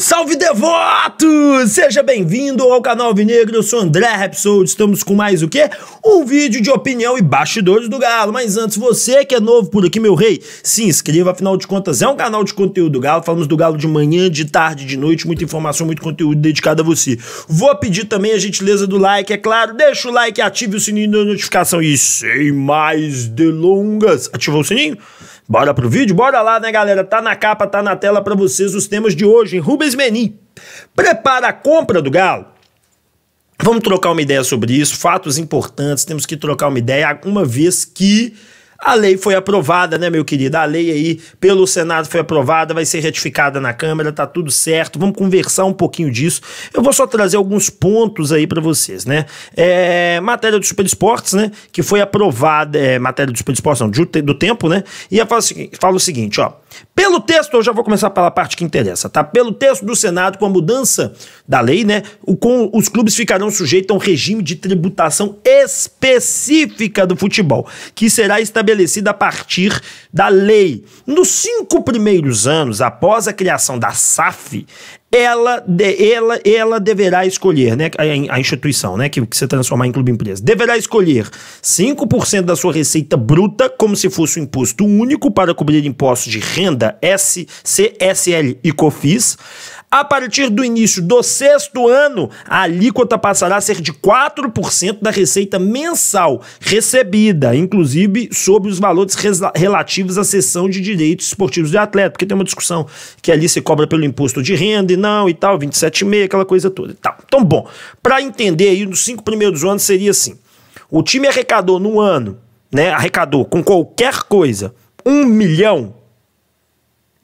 Salve devotos! Seja bem-vindo ao canal Vinegro, eu sou André Rapsold, estamos com mais o quê? Um vídeo de opinião e bastidores do Galo, mas antes, você que é novo por aqui, meu rei, se inscreva, afinal de contas é um canal de conteúdo do Galo, falamos do Galo de manhã, de tarde, de noite, muita informação, muito conteúdo dedicado a você. Vou pedir também a gentileza do like, é claro, deixa o like, ative o sininho da notificação e sem mais delongas, ativou o sininho? Bora pro vídeo? Bora lá, né, galera? Tá na capa, tá na tela para vocês os temas de hoje. Hein? Rubens Menin prepara a compra do Galo? Vamos trocar uma ideia sobre isso, fatos importantes, temos que trocar uma ideia, uma vez que a lei foi aprovada, né, meu querido? A lei aí pelo Senado foi aprovada, vai ser retificada na Câmara, tá tudo certo. Vamos conversar um pouquinho disso. Eu vou só trazer alguns pontos aí para vocês, né? É, matéria do Super Esportes, né? Que foi aprovada, é, matéria do Super Esportes, não, do tempo, né? E fala, falo o seguinte, ó. Pelo texto, eu já vou começar pela parte que interessa, tá? Pelo texto do Senado, com a mudança da lei, né? O, com, os clubes ficarão sujeitos a um regime de tributação específica do futebol, que será estabelecido estabelecida a partir da lei. Nos cinco primeiros anos após a criação da SAF, ela, de, ela, ela deverá escolher, né? A, a instituição, né? Que, que você transformar em clube empresa, deverá escolher 5% da sua receita bruta, como se fosse um imposto único para cobrir impostos de renda, S, CSL e COFIS. A partir do início do sexto ano, a alíquota passará a ser de 4% da receita mensal recebida, inclusive sobre os valores relativos à cessão de direitos esportivos de atleta, porque tem uma discussão que ali se cobra pelo imposto de renda não e tal, 27,5, aquela coisa toda e tal. Então, bom, para entender aí, nos cinco primeiros anos seria assim: o time arrecadou no ano, né? Arrecadou com qualquer coisa um milhão,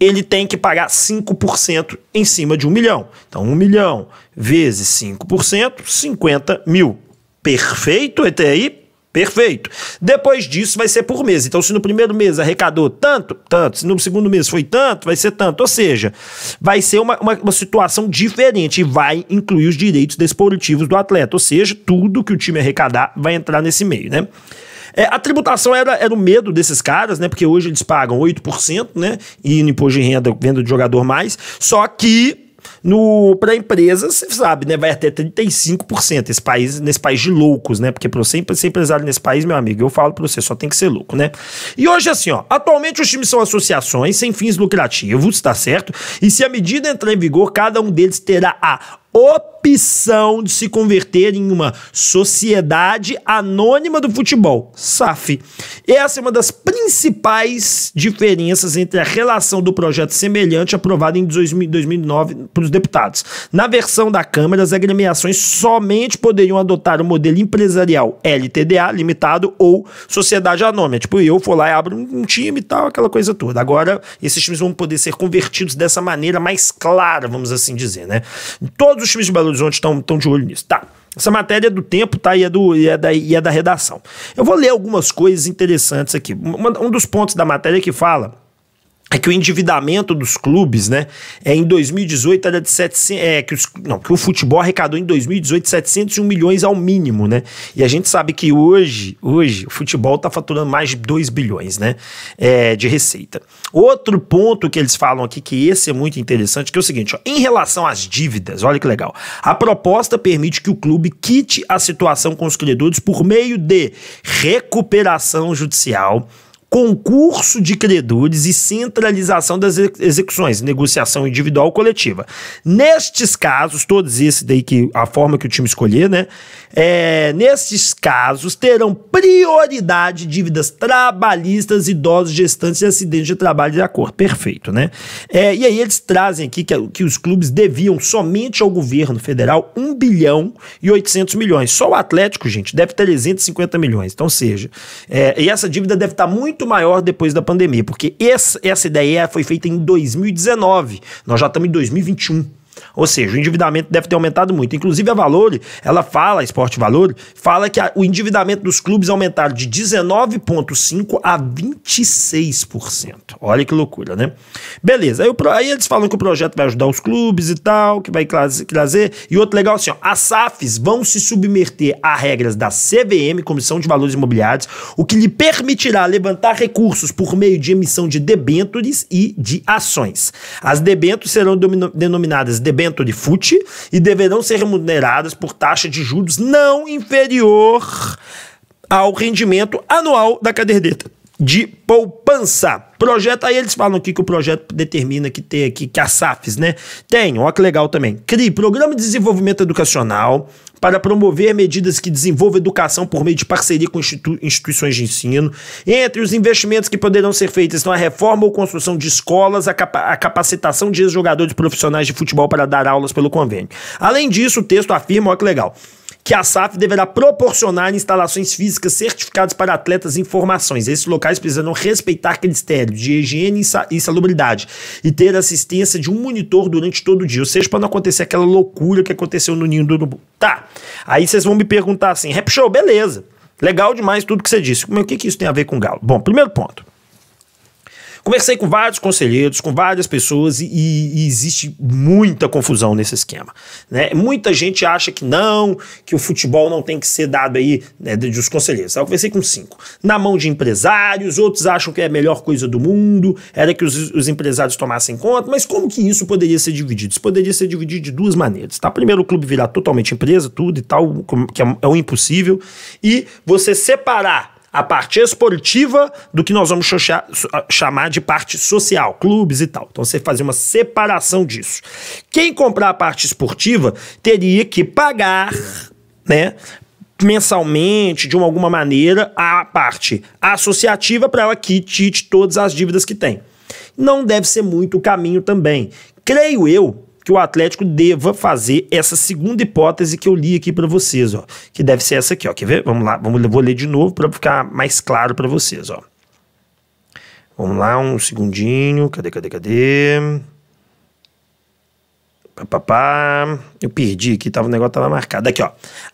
ele tem que pagar 5% em cima de um milhão. Então, um milhão vezes 5%, 50 mil. Perfeito até aí? Perfeito. Depois disso vai ser por mês. Então, se no primeiro mês arrecadou tanto, tanto. Se no segundo mês foi tanto, vai ser tanto. Ou seja, vai ser uma, uma, uma situação diferente e vai incluir os direitos desportivos do atleta. Ou seja, tudo que o time arrecadar vai entrar nesse meio, né? É, a tributação era, era o medo desses caras, né? Porque hoje eles pagam 8%, né? E no imposto de renda, venda de jogador mais. Só que no para empresas, você sabe, né, vai até 35%. Esse país, nesse país de loucos, né? Porque para você ser empresário nesse país, meu amigo, eu falo para você, só tem que ser louco, né? E hoje assim, ó, atualmente os times são associações sem fins lucrativos, tá certo? E se a medida entrar em vigor, cada um deles terá a opção de se converter em uma sociedade anônima do futebol, SAF. Essa é uma das principais diferenças entre a relação do projeto semelhante aprovado em 2009 para os deputados. Na versão da Câmara, as agremiações somente poderiam adotar o modelo empresarial LTDA, limitado, ou sociedade anônima. Tipo, eu for lá e abro um time e tal, aquela coisa toda. Agora, esses times vão poder ser convertidos dessa maneira mais clara, vamos assim dizer, né? Todos os times de Belo Horizonte estão de olho nisso. Tá. Essa matéria é do tempo, tá? E é, do, e é, da, e é da redação. Eu vou ler algumas coisas interessantes aqui. Um, um dos pontos da matéria que fala é que o endividamento dos clubes, né, é em 2018 era de 700, é que os, não, que o futebol arrecadou em 2018 701 milhões ao mínimo, né? E a gente sabe que hoje, hoje o futebol está faturando mais de 2 bilhões, né, é, de receita. Outro ponto que eles falam aqui que esse é muito interessante, que é o seguinte, ó, em relação às dívidas, olha que legal. A proposta permite que o clube quite a situação com os credores por meio de recuperação judicial concurso de credores e centralização das execuções, negociação individual coletiva. Nestes casos, todos esses daí que a forma que o time escolher, né? É, nesses casos terão prioridade dívidas trabalhistas, idosos, gestantes e acidentes de trabalho de acordo. Perfeito, né? É, e aí eles trazem aqui que, que os clubes deviam somente ao governo federal 1 bilhão e 800 milhões. Só o Atlético, gente, deve 350 milhões. Então, seja, é, e essa dívida deve estar muito muito maior depois da pandemia, porque essa, essa ideia foi feita em 2019, nós já estamos em 2021. Ou seja, o endividamento deve ter aumentado muito. Inclusive a Valor, ela fala, a Esporte Valor, fala que a, o endividamento dos clubes aumentaram de 19,5% a 26%. Olha que loucura, né? Beleza, aí, o, aí, eles falam que o projeto vai ajudar os clubes e tal, que vai trazer. E outro legal assim, ó, as SAFs vão se submeter a regras da CVM, Comissão de Valores Imobiliários, o que lhe permitirá levantar recursos por meio de emissão de debêntures e de ações. As debêntures serão denominadas debento de FUT e deverão ser remuneradas por taxa de juros não inferior ao rendimento anual da caderneta de poupança. Projeto, aí eles falam aqui que o projeto determina que tem aqui, que a SAFs, né? Tem, Olha que legal também. CRI, Programa de Desenvolvimento Educacional, para promover medidas que desenvolvam educação por meio de parceria com institu instituições de ensino. Entre os investimentos que poderão ser feitos estão a reforma ou construção de escolas, a, capa a capacitação de jogadores profissionais de futebol para dar aulas pelo convênio. Além disso, o texto afirma, olha que legal, que a SAF deverá proporcionar instalações físicas certificadas para atletas em formações. Esses locais precisarão respeitar critérios de higiene e salubridade e ter assistência de um monitor durante todo o dia, ou seja, para não acontecer aquela loucura que aconteceu no Ninho do Urubu. Tá, aí vocês vão me perguntar assim, rap show, beleza, legal demais tudo que você disse, mas o que, que isso tem a ver com galo? Bom, primeiro ponto, Conversei com vários conselheiros, com várias pessoas e, e existe muita confusão nesse esquema. Né? Muita gente acha que não, que o futebol não tem que ser dado aí né, dos conselheiros. Eu conversei com cinco. Na mão de empresários, outros acham que é a melhor coisa do mundo, era que os, os empresários tomassem conta, mas como que isso poderia ser dividido? Isso poderia ser dividido de duas maneiras. Tá? Primeiro, o clube virar totalmente empresa, tudo e tal, que é, é o impossível, e você separar a parte esportiva do que nós vamos ah, chamar de parte social, clubes e tal. Então você fazer uma separação disso. Quem comprar a parte esportiva teria que pagar, né, mensalmente, de uma, alguma maneira, a parte associativa para ela que todas as dívidas que tem. Não deve ser muito o caminho também. Creio eu que o Atlético deva fazer essa segunda hipótese que eu li aqui para vocês, ó, que deve ser essa aqui, ó, quer ver? Vamos lá, vamos, vou ler de novo para ficar mais claro para vocês, ó. Vamos lá, um segundinho, cadê, cadê, cadê? Papá, Eu perdi aqui, tava, o negócio estava marcado. Aqui, ó.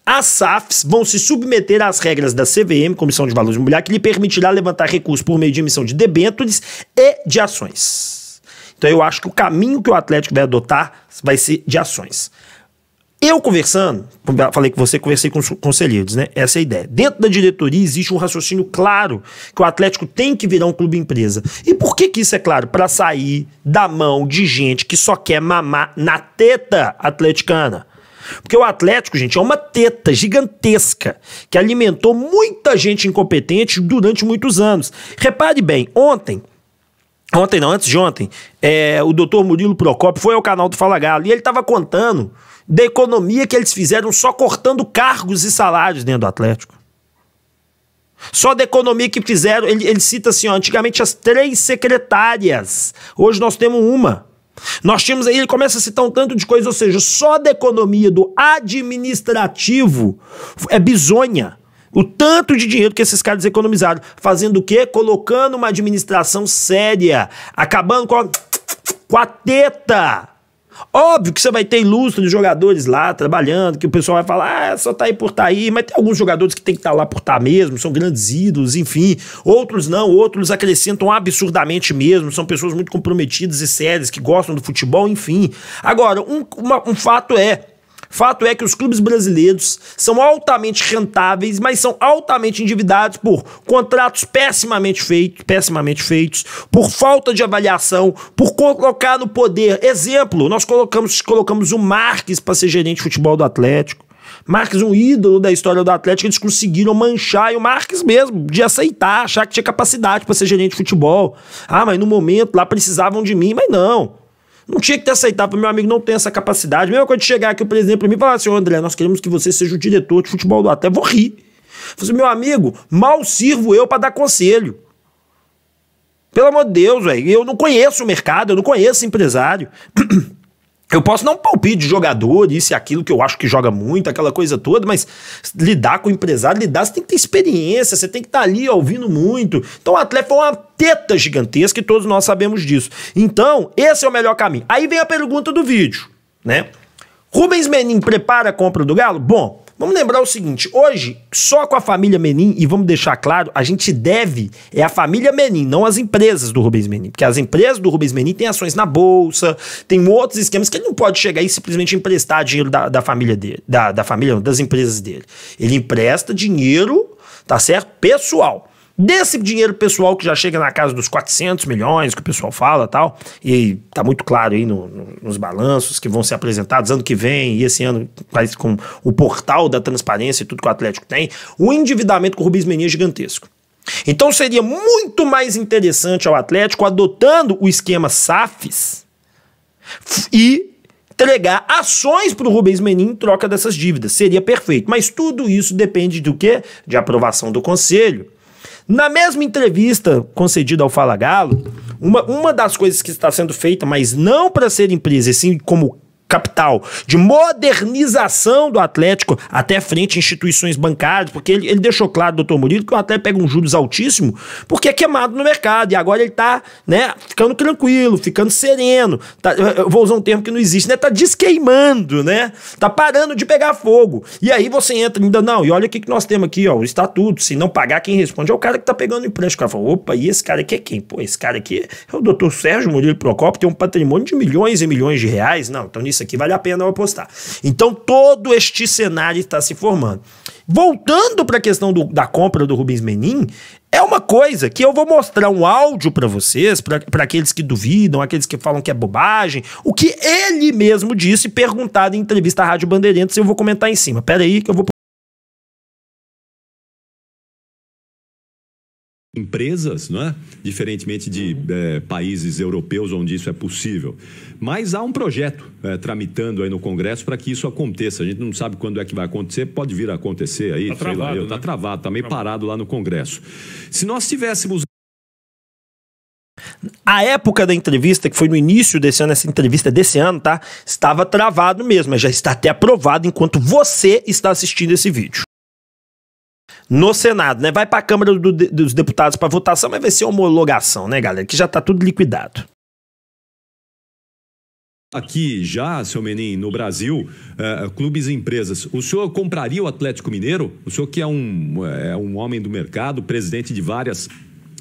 As SAFs vão se submeter às regras da CVM, Comissão de Valores Mulher, que lhe permitirá levantar recursos por meio de emissão de debêntures e de ações. Então eu acho que o caminho que o Atlético vai adotar vai ser de ações. Eu conversando, falei com você, conversei com os conselheiros, né? Essa é a ideia. Dentro da diretoria existe um raciocínio claro que o Atlético tem que virar um clube empresa. E por que que isso é claro? Para sair da mão de gente que só quer mamar na teta atleticana. Porque o Atlético, gente, é uma teta gigantesca que alimentou muita gente incompetente durante muitos anos. Repare bem, ontem Ontem não, antes de ontem, é, o doutor Murilo Procopio foi ao canal do Fala Galo e ele estava contando da economia que eles fizeram só cortando cargos e salários dentro do Atlético. Só da economia que fizeram, ele, ele cita assim, ó, antigamente as três secretárias, hoje nós temos uma. Nós tínhamos aí, ele começa a citar um tanto de coisa, ou seja, só da economia do administrativo é bizonha. O tanto de dinheiro que esses caras economizaram. Fazendo o quê? Colocando uma administração séria. Acabando com a, com a teta. Óbvio que você vai ter ilustre de jogadores lá trabalhando, que o pessoal vai falar, ah, só tá aí por tá aí, mas tem alguns jogadores que tem que estar tá lá por tá mesmo, são grandes ídolos, enfim. Outros não, outros acrescentam absurdamente mesmo, são pessoas muito comprometidas e sérias, que gostam do futebol, enfim. Agora, um, uma, um fato é, Fato é que os clubes brasileiros são altamente rentáveis, mas são altamente endividados por contratos pessimamente feitos, pessimamente feitos, por falta de avaliação, por colocar no poder. Exemplo, nós colocamos, colocamos o Marques para ser gerente de futebol do Atlético. Marques, um ídolo da história do Atlético, eles conseguiram manchar e o Marques mesmo de aceitar, achar que tinha capacidade para ser gerente de futebol. Ah, mas no momento lá precisavam de mim, mas não. Não tinha que ter aceitado, meu amigo não tem essa capacidade. Mesmo quando chegar aqui o presidente para mim e falar assim, André, nós queremos que você seja o diretor de futebol do até vou rir. Falei assim, meu amigo, mal sirvo eu para dar conselho. Pelo amor de Deus, velho, eu não conheço o mercado, eu não conheço empresário. Eu posso dar um palpite de jogador, isso e aquilo que eu acho que joga muito, aquela coisa toda, mas lidar com o empresário, lidar, você tem que ter experiência, você tem que estar tá ali ouvindo muito. Então o atleta é uma teta gigantesca e todos nós sabemos disso. Então, esse é o melhor caminho. Aí vem a pergunta do vídeo, né? Rubens Menin prepara a compra do Galo? Bom, Vamos lembrar o seguinte: hoje, só com a família Menin, e vamos deixar claro, a gente deve, é a família Menin, não as empresas do Rubens Menin. Porque as empresas do Rubens Menin têm ações na bolsa, tem outros esquemas que ele não pode chegar e simplesmente emprestar dinheiro da, da família dele, da, da família, das empresas dele. Ele empresta dinheiro, tá certo? Pessoal desse dinheiro pessoal que já chega na casa dos 400 milhões, que o pessoal fala tal, e tá muito claro aí no, no, nos balanços que vão ser apresentados ano que vem e esse ano faz com o portal da transparência e tudo que o Atlético tem, o endividamento com o Rubens Menias é gigantesco. Então seria muito mais interessante ao Atlético adotando o esquema SAFs e entregar ações para o Rubens Menin em troca dessas dívidas. Seria perfeito. Mas tudo isso depende do quê? De aprovação do conselho. Na mesma entrevista concedida ao Fala Galo, uma, uma das coisas que está sendo feita, mas não para ser empresa, e sim como capital de modernização do Atlético até frente a instituições bancárias, porque ele, ele deixou claro, doutor Murilo, que o Atlético pega um juros altíssimo porque é queimado no mercado e agora ele tá, né, ficando tranquilo, ficando sereno, tá, eu vou usar um termo que não existe, né, tá desqueimando, né, tá parando de pegar fogo. E aí você entra ainda, não, e olha o que, que nós temos aqui, ó, o estatuto, se não pagar, quem responde é o cara que tá pegando empréstimo. O cara fala, opa, e esse cara aqui é quem? Pô, esse cara aqui é o doutor Sérgio Murilo Procopio, tem um patrimônio de milhões e milhões de reais, não, então nisso isso aqui vale a pena eu apostar. Então todo este cenário está se formando. Voltando para a questão do, da compra do Rubens Menin, é uma coisa que eu vou mostrar um áudio para vocês, para aqueles que duvidam, aqueles que falam que é bobagem, o que ele mesmo disse perguntado em entrevista à Rádio Bandeirantes, eu vou comentar em cima. Pera aí que eu vou empresas, não é? diferentemente de é, países europeus onde isso é possível. Mas há um projeto é, tramitando aí no Congresso para que isso aconteça. A gente não sabe quando é que vai acontecer, pode vir a acontecer aí, tá sei travado, lá, tá né? tá travado, meio parado lá no Congresso. Se nós tivéssemos a época da entrevista, que foi no início desse ano, essa entrevista desse ano, tá? Estava travado mesmo, mas já está até aprovado enquanto você está assistindo esse vídeo no Senado, né? Vai para a Câmara do, dos Deputados para votação, mas vai ser homologação, né, galera? Que já está tudo liquidado. Aqui já, seu Menin, no Brasil, eh, clubes e empresas, o senhor compraria o Atlético Mineiro? O senhor que é um, eh, é um homem do mercado, presidente de várias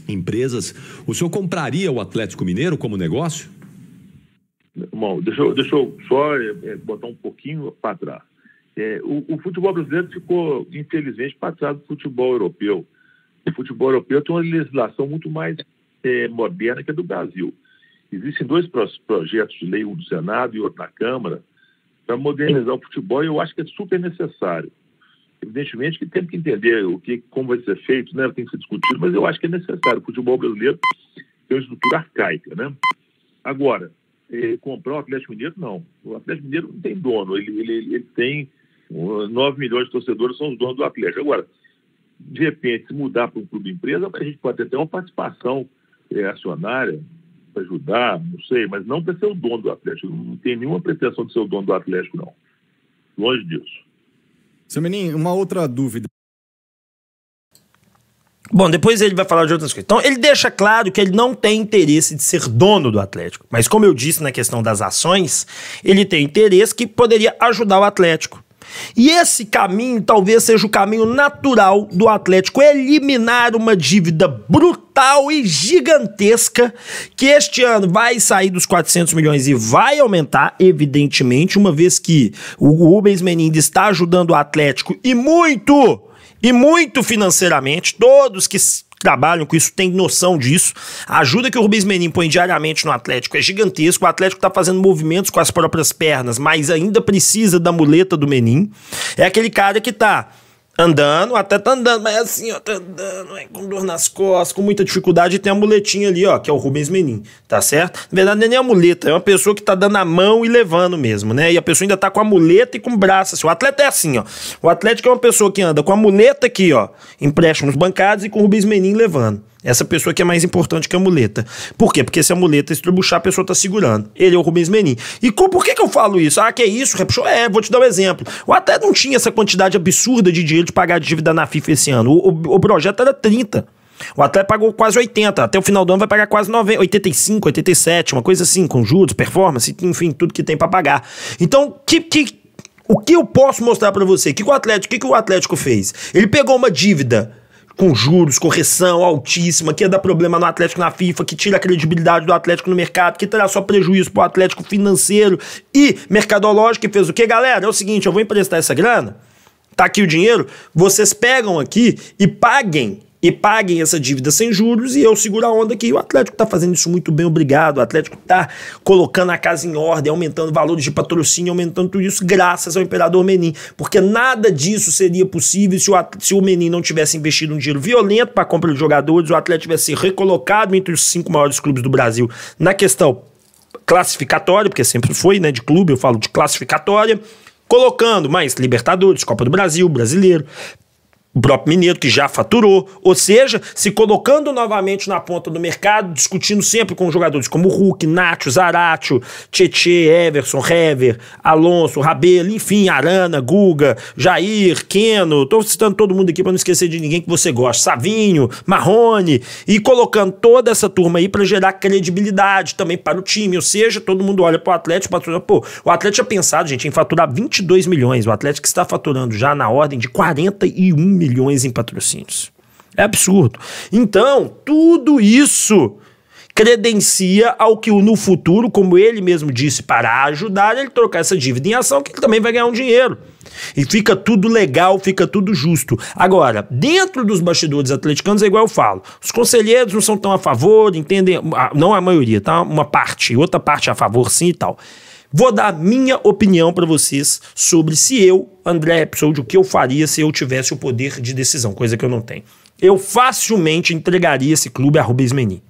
empresas, o senhor compraria o Atlético Mineiro como negócio? Bom, deixa, eu, deixa eu só é, botar um pouquinho para trás é, o, o, futebol brasileiro ficou, infelizmente, para trás do futebol europeu. O futebol europeu tem uma legislação muito mais é, moderna que a do Brasil. Existem dois projetos de lei, um do Senado e outro na Câmara, para modernizar o futebol e eu acho que é super necessário. Evidentemente que temos que entender o que, como vai ser feito, né? tem que ser discutido, mas eu acho que é necessário. O futebol brasileiro tem uma estrutura arcaica. Né? Agora, eh, comprar o Atlético Mineiro, não. O Atlético Mineiro não tem dono, ele, ele, ele tem 9 milhões de torcedores são os donos do Atlético. Agora, de repente, se mudar para um clube empresa, a gente pode até ter uma participação é, acionária para ajudar, não sei, mas não para ser o dono do Atlético. Não tem nenhuma pretensão de ser o dono do Atlético, não. Longe disso. Seu menino, uma outra dúvida. Bom, depois ele vai falar de outras coisas. Então, ele deixa claro que ele não tem interesse de ser dono do Atlético. Mas, como eu disse na questão das ações, ele tem interesse que poderia ajudar o Atlético. E esse caminho talvez seja o caminho natural do Atlético eliminar uma dívida brutal e gigantesca que este ano vai sair dos 400 milhões e vai aumentar, evidentemente, uma vez que o Rubens Mendes está ajudando o Atlético e muito e muito financeiramente, todos que trabalham com isso têm noção disso. A ajuda que o Rubens Menin põe diariamente no Atlético é gigantesca. O Atlético está fazendo movimentos com as próprias pernas, mas ainda precisa da muleta do Menin. É aquele cara que está andando, até tá andando, mas é assim, ó, tá andando, é, com dor nas costas, com muita dificuldade, e tem a muletinha ali, ó, que é o Rubens Menin, tá certo? Na verdade, não é nem a muleta, é uma pessoa que tá dando a mão e levando mesmo, né? E a pessoa ainda tá com a muleta e com o braço, assim. O atleta é assim, ó. O Atlético é uma pessoa que anda com a muleta aqui, ó, empréstimos bancados e com o Rubens Menin levando. Essa pessoa que é mais importante que a muleta. Por quê? Porque se a muleta estribuchar, a pessoa tá segurando. Ele é o Rubens Menin. E com, por que, que eu falo isso? Ah, que é isso, Repsol? É, vou te dar um exemplo. Eu até não tinha essa quantidade absurda de dinheiro de pagar a dívida na FIFA esse ano. O, o, o projeto era 30. O Atlético pagou quase 80, até o final do ano vai pagar quase 90, 85, 87, uma coisa assim, com juros, performance, enfim, tudo que tem para pagar. Então, que, que, o que eu posso mostrar para você? O que, que o Atlético, que, que o Atlético fez? Ele pegou uma dívida com juros, correção altíssima, que ia dar problema no Atlético na FIFA, que tira a credibilidade do Atlético no mercado, que terá só prejuízo pro Atlético financeiro e mercadológico, que fez o quê, galera? É o seguinte, eu vou emprestar essa grana, tá aqui o dinheiro, vocês pegam aqui e paguem e paguem essa dívida sem juros e eu seguro a onda que o Atlético está fazendo isso muito bem, obrigado. O Atlético está colocando a casa em ordem, aumentando valores de patrocínio, aumentando tudo isso graças ao imperador Menin, porque nada disso seria possível se o, se o Menin não tivesse investido um dinheiro violento para compra de jogadores, o Atlético tivesse recolocado entre os cinco maiores clubes do Brasil na questão classificatória, porque sempre foi, né, de clube, eu falo de classificatória, colocando mais Libertadores, Copa do Brasil, Brasileiro, o próprio Mineiro, que já faturou, ou seja, se colocando novamente na ponta do mercado, discutindo sempre com jogadores como Hulk, Nacho, Zaratio, Tietê, Everson, Hever, Alonso, Rabelo, enfim, Arana, Guga, Jair, Keno, estou citando todo mundo aqui para não esquecer de ninguém que você gosta, Savinho, Marrone, e colocando toda essa turma aí para gerar credibilidade também para o time, ou seja, todo mundo olha para o Atlético, fatura, assim, pô, o Atlético tinha é pensado, gente, em faturar 22 milhões, o Atlético está faturando já na ordem de 41 milhões em patrocínios. É absurdo. Então, tudo isso credencia ao que no futuro, como ele mesmo disse, para ajudar ele trocar essa dívida em ação, que ele também vai ganhar um dinheiro. E fica tudo legal, fica tudo justo. Agora, dentro dos bastidores atleticanos é igual eu falo. Os conselheiros não são tão a favor, entendem, ah, não a maioria, tá? Uma parte, outra parte a favor sim e tal. Vou dar a minha opinião para vocês sobre se eu, André Episode, o que eu faria se eu tivesse o poder de decisão, coisa que eu não tenho. Eu facilmente entregaria esse clube a Rubens Menin.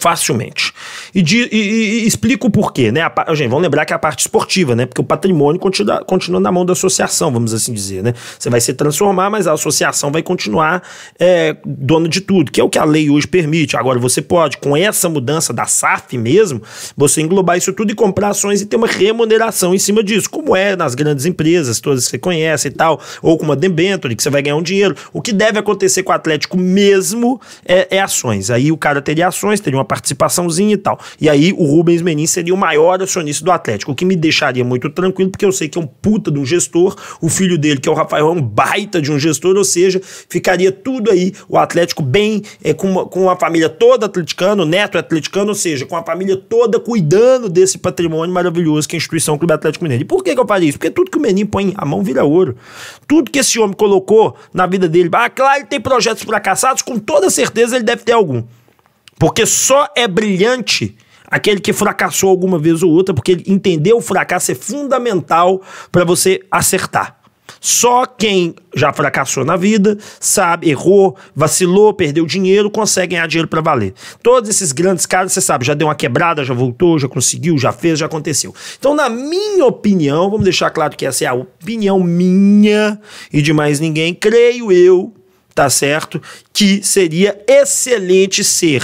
Facilmente. E, de, e, e explico o porquê, né? A, gente, vamos lembrar que é a parte esportiva, né? Porque o patrimônio continua, continua na mão da associação, vamos assim dizer, né? Você vai se transformar, mas a associação vai continuar é, dona de tudo, que é o que a lei hoje permite. Agora, você pode, com essa mudança da SAF mesmo, você englobar isso tudo e comprar ações e ter uma remuneração em cima disso, como é nas grandes empresas, todas que você conhece e tal, ou com uma debenture, que você vai ganhar um dinheiro. O que deve acontecer com o Atlético mesmo é, é ações. Aí o cara teria ações, teria uma participaçãozinha e tal. E aí o Rubens Menin seria o maior acionista do Atlético, o que me deixaria muito tranquilo, porque eu sei que é um puta de um gestor, o filho dele, que é o Rafael, é um baita de um gestor, ou seja, ficaria tudo aí, o Atlético bem, é, com, uma, com a família toda atleticana, o neto é atleticano, ou seja, com a família toda cuidando desse patrimônio maravilhoso que é a instituição Clube Atlético Mineiro. E por que, que eu falei isso? Porque tudo que o Menin põe a mão vira ouro. Tudo que esse homem colocou na vida dele, ah, claro, ele tem projetos fracassados, com toda certeza ele deve ter algum. Porque só é brilhante aquele que fracassou alguma vez ou outra, porque ele entendeu o fracasso é fundamental para você acertar. Só quem já fracassou na vida, sabe, errou, vacilou, perdeu dinheiro, consegue ganhar dinheiro para valer. Todos esses grandes caras, você sabe, já deu uma quebrada, já voltou, já conseguiu, já fez, já aconteceu. Então, na minha opinião, vamos deixar claro que essa é a opinião minha e de mais ninguém, creio eu tá certo? Que seria excelente ser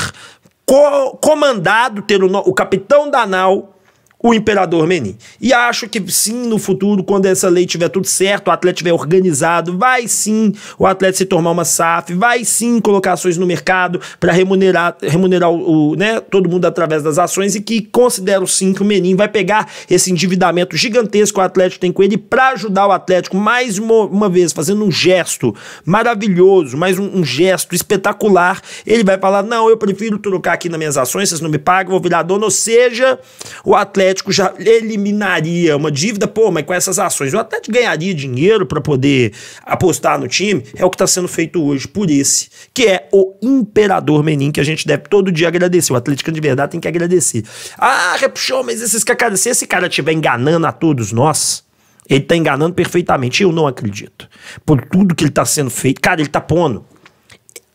co comandado, ter o, o capitão da nau o imperador Menin. E acho que sim, no futuro, quando essa lei tiver tudo certo, o atleta tiver organizado, vai sim o atleta se tornar uma SAF, vai sim colocações no mercado para remunerar, remunerar o, o, né, todo mundo através das ações e que considero sim que o Menin vai pegar esse endividamento gigantesco que o Atlético tem com ele para ajudar o Atlético mais uma, uma, vez, fazendo um gesto maravilhoso, mais um, um gesto espetacular. Ele vai falar: não, eu prefiro trocar aqui nas minhas ações, vocês não me pagam, vou virar dono, ou seja, o Atlético Atlético já eliminaria uma dívida, pô, mas com essas ações o Atlético ganharia dinheiro para poder apostar no time, é o que está sendo feito hoje por esse, que é o Imperador Menin, que a gente deve todo dia agradecer. O Atlético de verdade tem que agradecer. Ah, repuxou, mas esses cara, se esse cara estiver enganando a todos nós, ele está enganando perfeitamente. Eu não acredito. Por tudo que ele está sendo feito, cara, ele está pondo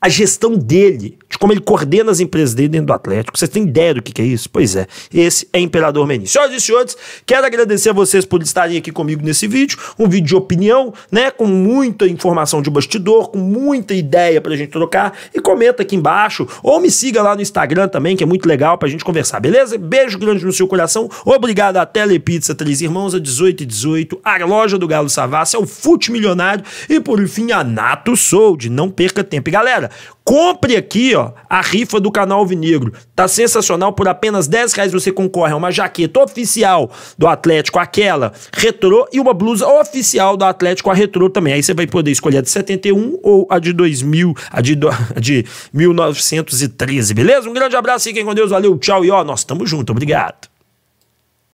a gestão dele, de como ele coordena as empresas dele dentro do Atlético. Vocês têm ideia do que, é isso? Pois é, esse é Imperador Menin. Senhoras e senhores, quero agradecer a vocês por estarem aqui comigo nesse vídeo, um vídeo de opinião, né, com muita informação de bastidor, com muita ideia pra gente trocar, e comenta aqui embaixo, ou me siga lá no Instagram também, que é muito legal pra gente conversar, beleza? Beijo grande no seu coração, obrigado à Telepizza Três Irmãos, a 18 e 18, a loja do Galo Savassi, ao Fute Milionário, e por fim a Nato Sold, não perca tempo. E galera, Compre aqui, ó, a rifa do canal Vinegro. Tá sensacional, por apenas 10 reais você concorre a uma jaqueta oficial do Atlético, aquela retrô, e uma blusa oficial do Atlético, a retrô também. Aí você vai poder escolher a de 71 ou a de 2000, a de, do, a de 1913, beleza? Um grande abraço, fiquem com Deus, valeu, tchau e ó, nós estamos juntos, obrigado.